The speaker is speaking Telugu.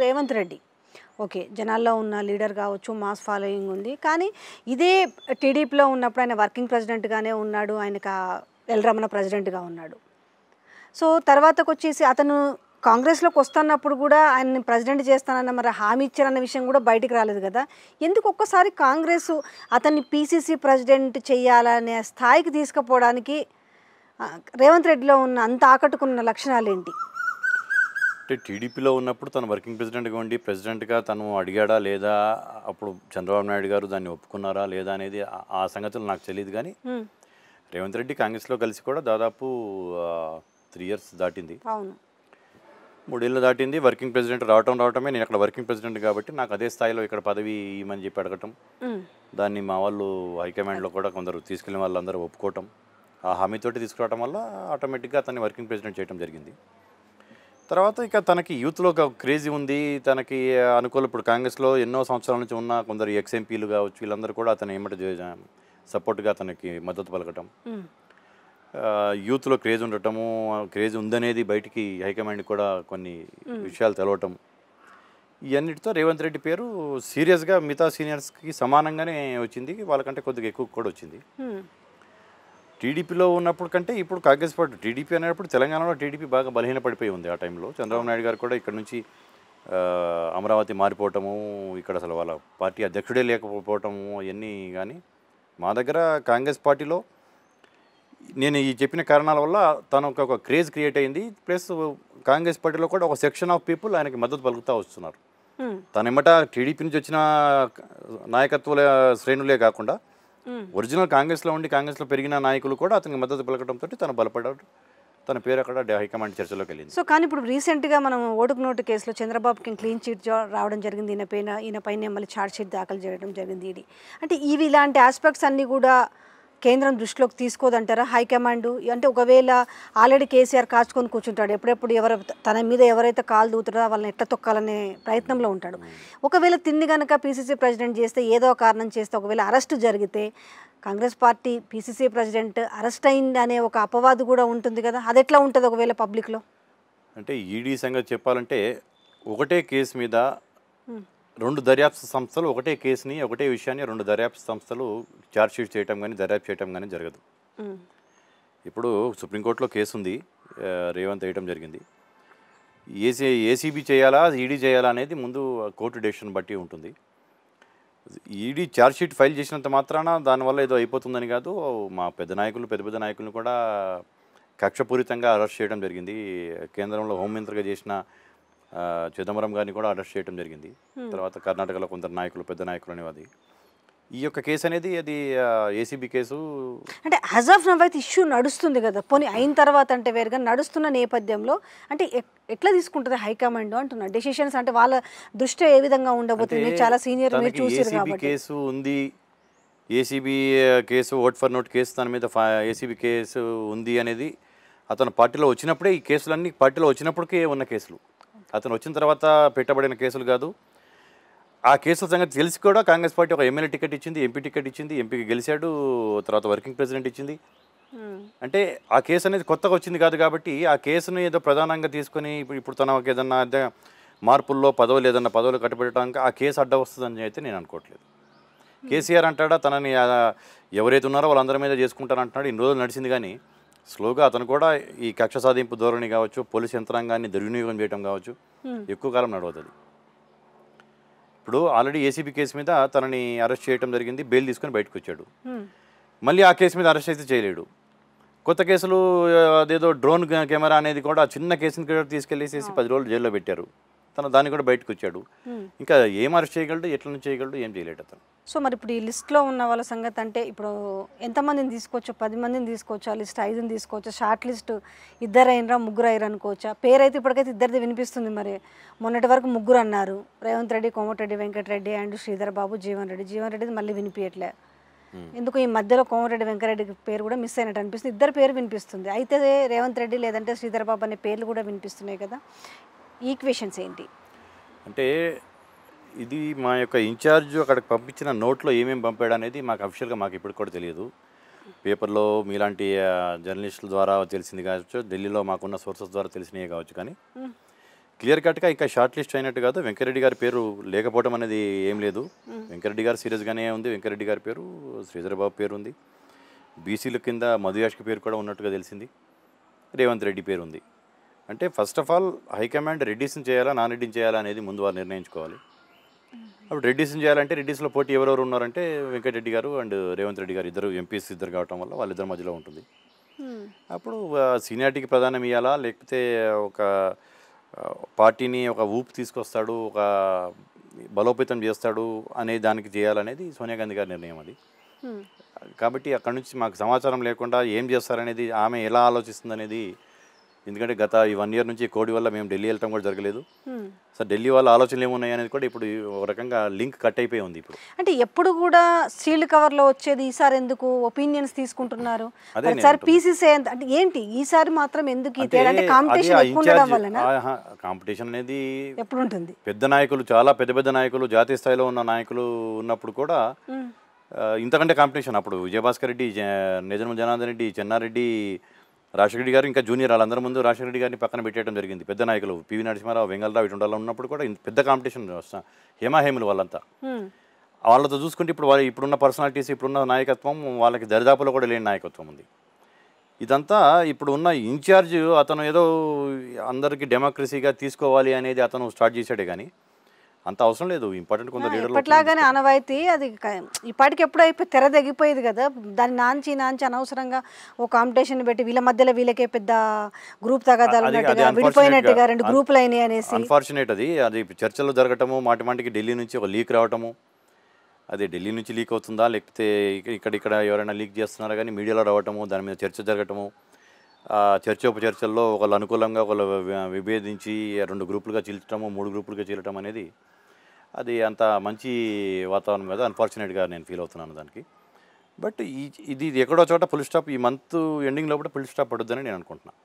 రేవంత్ రెడ్డి ఓకే జనాల్లో ఉన్న లీడర్ కావచ్చు మాస్ ఫాలోయింగ్ ఉంది కానీ ఇదే టీడీపీలో ఉన్నప్పుడు ఆయన వర్కింగ్ ప్రెసిడెంట్గానే ఉన్నాడు ఆయనకు ఎల్రమణ ప్రెసిడెంట్గా ఉన్నాడు సో తర్వాతకు వచ్చేసి అతను కాంగ్రెస్లోకి వస్తున్నప్పుడు కూడా ఆయన ప్రెసిడెంట్ చేస్తానన్న మరి హామీ ఇచ్చారన్న విషయం కూడా బయటకు రాలేదు కదా ఎందుకు ఒక్కసారి కాంగ్రెస్ అతన్ని పీసీసీ ప్రెసిడెంట్ చేయాలనే స్థాయికి తీసుకుపోవడానికి రేవంత్ రెడ్డిలో ఉన్న అంత ఆకట్టుకున్న లక్షణాలు ఏంటి అంటే టీడీపీలో ఉన్నప్పుడు తను వర్కింగ్ ప్రెసిడెంట్గా ఉండి ప్రెసిడెంట్గా తను అడిగాడా లేదా అప్పుడు చంద్రబాబు నాయుడు గారు దాన్ని ఒప్పుకున్నారా లేదా అనేది ఆ సంగతులు నాకు తెలియదు కానీ రేవంత్ రెడ్డి కాంగ్రెస్లో కలిసి కూడా దాదాపు త్రీ ఇయర్స్ దాటింది మూడేళ్ళు దాటింది వర్కింగ్ ప్రెసిడెంట్ రావటం రావటమే నేను అక్కడ వర్కింగ్ ప్రెసిడెంట్ కాబట్టి నాకు అదే స్థాయిలో ఇక్కడ పదవి ఇవ్వమని చెప్పి అడగటం దాన్ని మా వాళ్ళు హైకమాండ్లో కూడా కొందరు తీసుకెళ్ళిన వాళ్ళందరూ ఒప్పుకోవటం ఆ హామీతోటి తీసుకురావటం వల్ల ఆటోమేటిక్గా అతన్ని వర్కింగ్ ప్రెసిడెంట్ చేయడం జరిగింది తర్వాత ఇక తనకి యూత్లో ఒక క్రేజీ ఉంది తనకి అనుకూలం ఇప్పుడు కాంగ్రెస్లో ఎన్నో సంవత్సరాల నుంచి ఉన్న కొందరు ఎక్స్ఎంపీలు కావచ్చు వీళ్ళందరూ కూడా అతను ఏమిటి సపోర్ట్గా అతనికి మద్దతు పలకటం యూత్లో క్రేజ్ ఉండటము క్రేజ్ ఉందనేది బయటికి హైకమాండ్ కూడా కొన్ని విషయాలు తెలవటం ఇవన్నిటితో రేవంత్ రెడ్డి పేరు సీరియస్గా మిగతా సీనియర్స్కి సమానంగానే వచ్చింది వాళ్ళకంటే కొద్దిగా ఎక్కువ కూడా వచ్చింది టీడీపీలో ఉన్నప్పుడు కంటే ఇప్పుడు కాంగ్రెస్ పార్టీ టీడీపీ అనేటప్పుడు తెలంగాణలో టీడీపీ బాగా పడిపోయి ఉంది ఆ టైంలో చంద్రబాబు నాయుడు గారు కూడా ఇక్కడ నుంచి అమరావతి మారిపోవటము ఇక్కడ అసలు వాళ్ళ పార్టీ అధ్యక్షుడే లేకపోవటము అవన్నీ కానీ మా దగ్గర కాంగ్రెస్ పార్టీలో నేను ఈ చెప్పిన కారణాల వల్ల తన ఒక క్రేజ్ క్రియేట్ అయింది ప్లస్ కాంగ్రెస్ పార్టీలో కూడా ఒక సెక్షన్ ఆఫ్ పీపుల్ ఆయనకి మద్దతు పలుకుతూ వస్తున్నారు తన ఎమ్మట టీడీపీ నుంచి వచ్చిన నాయకత్వ శ్రేణులే కాకుండా Hmm. ఒరిజినల్ కాంగ్రెస్లో ఉండి కాంగ్రెస్లో పెరిగిన నాయకులు కూడా అతనికి మద్దతు పలకడంతో తను బలపడ్డాడు తన పేరు అక్కడ హైకమాండ్ చర్చలోకి వెళ్ళింది సో కానీ ఇప్పుడు రీసెంట్గా మనం ఓటుకు నోటు కేసులో చంద్రబాబుకి క్లీన్ చీట్ రావడం జరిగింది ఈయన పైన ఈయన పైన మళ్ళీ ఛార్జ్ షీట్ దాఖలు చేయడం జరిగింది ఇది అంటే ఇవి ఇలాంటి ఆస్పెక్ట్స్ అన్నీ కూడా కేంద్రం దృష్టిలోకి తీసుకోదంటారా హైకమాండ్ అంటే ఒకవేళ ఆల్రెడీ కేసీఆర్ కాచుకొని కూర్చుంటాడు ఎప్పుడెప్పుడు ఎవరు తన మీద ఎవరైతే కాలు దూతుడో వాళ్ళని ఎట్లా తొక్కాలనే ప్రయత్నంలో ఉంటాడు ఒకవేళ తిండి కనుక పీసీసీ ప్రెసిడెంట్ చేస్తే ఏదో కారణం చేస్తే ఒకవేళ అరెస్ట్ జరిగితే Congress party PCC president arrest అయింది అనే ఒక అపవాదు కూడా ఉంటుంది కదా అది ఎట్లా ఉంటుంది ఒకవేళ పబ్లిక్లో అంటే ఈడీ e సంగతి చెప్పాలంటే ఒకటే కేసు మీద రెండు దర్యాప్తు సంస్థలు ఒకటే కేసుని ఒకటే విషయాన్ని రెండు దర్యాప్తు సంస్థలు ఛార్జ్షీట్ చేయటం కానీ దర్యాప్తు చేయటం కానీ జరగదు ఇప్పుడు సుప్రీంకోర్టులో కేసు ఉంది రేవంత్ వేయటం జరిగింది ఏసీ ఏసీబీ చేయాలా ఈడీ చేయాలా అనేది ముందు కోర్టు డెసిషన్ బట్టి ఉంటుంది ఈడీ ఛార్జ్షీట్ ఫైల్ చేసినంత మాత్రాన దానివల్ల ఏదో అయిపోతుందని కాదు మా పెద్ద నాయకులు పెద్ద పెద్ద నాయకులను కూడా కక్షపూరితంగా అరెస్ట్ చేయడం జరిగింది కేంద్రంలో హోంమంత్రిగా చేసిన చిదంబరం గారిని కూడా అరెస్ట్ చేయడం జరిగింది తర్వాత కర్ణాటకలో కొందరు నాయకులు పెద్ద నాయకులు అనేవాది ఈ యొక్క కేసు అనేది అది ఏసీబీ కేసు అంటే యాజ్ ఆఫ్ నవ్ అయితే ఇష్యూ నడుస్తుంది కదా పోనీ అయిన తర్వాత అంటే వేరుగా నడుస్తున్న నేపథ్యంలో అంటే ఎట్లా తీసుకుంటుంది హైకమాండ్ అంటున్నా డెసిషన్స్ అంటే వాళ్ళ దృష్టి ఏ విధంగా ఉండబోతుంది చాలా సీనియర్ మీరు కేసు ఉంది ACB case vote for note case దాని మీద ఏసీబీ కేసు ఉంది అనేది అతను పార్టీలో వచ్చినప్పుడే ఈ కేసులన్నీ పార్టీలో వచ్చినప్పటికే ఉన్న కేసులు అతను వచ్చిన తర్వాత పెట్టబడిన కేసులు కాదు ఆ కేసుల సంగతి తెలిసి కూడా కాంగ్రెస్ పార్టీ ఒక ఎమ్మెల్యే టికెట్ ఇచ్చింది ఎంపీ టికెట్ ఇచ్చింది ఎంపీకి గెలిచాడు తర్వాత వర్కింగ్ ప్రెసిడెంట్ ఇచ్చింది అంటే ఆ కేసు అనేది కొత్తగా వచ్చింది కాదు కాబట్టి ఆ కేసును ఏదో ప్రధానంగా తీసుకొని ఇప్పుడు ఇప్పుడు తన ఏదన్నా మార్పుల్లో పదవులు ఏదన్నా పదవులు కట్టుబెట్టడానికి ఆ కేసు అడ్డ వస్తుందని అయితే నేను అనుకోవట్లేదు కేసీఆర్ అంటాడా తనని ఎవరైతే ఉన్నారో వాళ్ళందరి మీద చేసుకుంటారంటున్నాడు ఇన్ని రోజులు నడిచింది కానీ స్లోగా అతను కూడా ఈ కక్ష సాధింపు ధోరణి కావచ్చు పోలీస్ యంత్రాంగాన్ని దుర్వినియోగం చేయడం కావచ్చు hmm. ఎక్కువ కాలం నడవతుంది ఇప్పుడు ఆల్రెడీ ఏసీబీ కేసు మీద తనని అరెస్ట్ చేయడం జరిగింది బెయిల్ తీసుకుని బయటకు వచ్చాడు hmm. మళ్ళీ ఆ కేసు మీద అరెస్ట్ అయితే చేయలేడు కొత్త కేసులు అదేదో డ్రోన్ కెమెరా అనేది కూడా చిన్న కేసుని కూడా తీసుకెళ్లేసేసి hmm. పది రోజులు జైల్లో పెట్టారు తన దాన్ని కూడా బయటకు వచ్చాడు ఇంకా ఏం అరెస్ట్ చేయగలడు ఎట్లా చేయగలడు ఏం చేయలేడు అతను సో మరి ఇప్పుడు ఈ లిస్ట్లో ఉన్న వాళ్ళ సంగతి అంటే ఇప్పుడు ఎంతమందిని తీసుకోవచ్చు పది మందిని తీసుకోవచ్చా లిస్ట్ ఐదుని తీసుకోవచ్చా షార్ట్ లిస్ట్ ఇద్దరు అయినరా ముగ్గురు అయ్యారు అనుకోవచ్చా పేరైతే ఇప్పటికైతే ఇద్దరిది వినిపిస్తుంది మరి మొన్నటి వరకు ముగ్గురు అన్నారు రేవంత్ రెడ్డి కోమటిరెడ్డి వెంకటరెడ్డి అండ్ శ్రీధర్ బాబు జీవన్ రెడ్డి జీవన్ రెడ్డిది మళ్ళీ వినిపించట్లే ఎందుకు ఈ మధ్యలో కోమరెడ్డి వెంకటరెడ్డి పేరు కూడా మిస్ అయినట్టు అనిపిస్తుంది ఇద్దరు పేరు వినిపిస్తుంది అయితే రేవంత్ రెడ్డి లేదంటే శ్రీధర్ బాబు అనే పేర్లు కూడా వినిపిస్తున్నాయి కదా ఈక్వేషన్స్ ఏంటి అంటే ఇది మా యొక్క ఇన్ఛార్జ్ అక్కడికి పంపించిన నోట్లో ఏమేమి పంపాడు అనేది మాకు అఫీషియల్గా మాకు ఇప్పుడు కూడా తెలియదు పేపర్లో మీలాంటి జర్నలిస్టుల ద్వారా తెలిసింది కావచ్చు ఢిల్లీలో మాకున్న సోర్సెస్ ద్వారా తెలిసినవి కావచ్చు కానీ క్లియర్ కట్గా ఇంకా షార్ట్ లిస్ట్ అయినట్టు కాదు వెంకరెడ్డి గారి పేరు లేకపోవడం అనేది ఏం లేదు వెంకరెడ్డి గారు సీరియస్గానే ఉంది వెంకరెడ్డి గారి పేరు శ్రీధరబాబు పేరు ఉంది బీసీల కింద మధుయాష్కి పేరు కూడా ఉన్నట్టుగా తెలిసింది రేవంత్ రెడ్డి పేరు ఉంది అంటే ఫస్ట్ ఆఫ్ ఆల్ హైకమాండ్ రెడ్డిస్ని చేయాలా నాన్ రెడ్డిని చేయాలా అనేది ముందు వారు నిర్ణయించుకోవాలి అప్పుడు రెడ్డిస్ని చేయాలంటే రెడ్డిస్లో పోటీ ఎవరెవరు ఉన్నారంటే వెంకటరెడ్డి గారు అండ్ రేవంత్ రెడ్డి గారు ఇద్దరు ఎంపీస్ ఇద్దరు కావటం వల్ల వాళ్ళిద్దరి మధ్యలో ఉంటుంది అప్పుడు సీనియారిటీకి ప్రధానం ఇవ్వాలా లేకపోతే ఒక పార్టీని ఒక ఊపు తీసుకొస్తాడు ఒక బలోపేతం చేస్తాడు అనే దానికి చేయాలనేది సోనియా గాంధీ గారి నిర్ణయం అది కాబట్టి అక్కడి నుంచి మాకు సమాచారం లేకుండా ఏం చేస్తారనేది ఆమె ఎలా ఆలోచిస్తుంది అనేది ఎందుకంటే గత ఈ వన్ ఇయర్ నుంచి కోడి వల్ల మేము ఢిల్లీ వెళ్ళటం కూడా జరగలేదు సార్ ఢిల్లీ వాళ్ళ ఆలోచనలు ఏమున్నాయి అనేది కూడా ఇప్పుడు ఒక రకంగా లింక్ కట్ అయిపోయి ఉంది ఇప్పుడు అంటే ఎప్పుడు కూడా సీల్డ్ కవర్లో వచ్చేది ఈసారి ఎందుకు ఒపీనియన్స్ తీసుకుంటున్నారు అంటే ఏంటి ఈసారి మాత్రం ఎందుకు కాంపిటీషన్ అనేది ఎప్పుడు ఉంటుంది పెద్ద నాయకులు చాలా పెద్ద పెద్ద నాయకులు జాతీయ స్థాయిలో ఉన్న నాయకులు ఉన్నప్పుడు కూడా ఇంతకంటే కాంపిటీషన్ అప్పుడు విజయభాస్కర్ రెడ్డి నిజం జనార్దన్ రెడ్డి చెన్నారెడ్డి రాజశేఖర గారు ఇంకా జూనియర్ వాళ్ళందరి ముందు రాజశేఖర గారిని పక్కన పెట్టేయడం జరిగింది పెద్ద నాయకులు పివి నరసింహారావు వెంగళరావు ఇటుండాలో ఉన్నప్పుడు కూడా పెద్ద కాంపిటీషన్ హేమాహేములు వాళ్ళంతా వాళ్ళతో చూసుకుంటే ఇప్పుడు వాళ్ళ ఇప్పుడున్న పర్సనాలిటీస్ ఇప్పుడున్న నాయకత్వం వాళ్ళకి దరిదాపులో కూడా లేని నాయకత్వం ఉంది ఇదంతా ఇప్పుడు ఉన్న ఇన్ఛార్జ్ అతను ఏదో అందరికీ డెమోక్రసీగా తీసుకోవాలి అనేది అతను స్టార్ట్ చేశాడే కానీ అంత అవసరం లేదు ఇంపార్టెంట్ కొంత లీడర్ ఇప్పట్లాగానే అనవాయితీ అది ఇప్పటికి ఎప్పుడు అయిపోయి తెర తెగిపోయేది కదా దాన్ని నాంచి నాంచి అనవసరంగా ఓ కాంపిటీషన్ పెట్టి వీళ్ళ మధ్యలో వీళ్ళకే పెద్ద గ్రూప్ తగాదాలు విడిపోయినట్టుగా రెండు గ్రూపులు అయినాయి అనేసి అన్ఫార్చునేట్ అది అది చర్చలు జరగటము మాటి మాటికి ఢిల్లీ నుంచి ఒక లీక్ రావటము అదే ఢిల్లీ నుంచి లీక్ అవుతుందా లేకపోతే ఇక్కడ ఇక్కడ ఎవరైనా లీక్ చేస్తున్నారా కానీ మీడియాలో రావటము దాని మీద చర్చ జరగటము చర్చోపచర్చల్లో ఒకళ్ళు అనుకూలంగా ఒకళ్ళు విభేదించి రెండు గ్రూపులుగా చీల్చడము మూడు గ్రూపులుగా చీలటం అనేది అది అంత మంచి వాతావరణం మీద అన్ఫార్చునేట్గా నేను ఫీల్ అవుతున్నాను దానికి బట్ ఈ ఇది ఎక్కడో చోట ఫుల్ స్టాప్ ఈ మంత్ ఎండింగ్ లోపల ఫుల్ స్టాప్ పడుద్దని నేను అనుకుంటున్నాను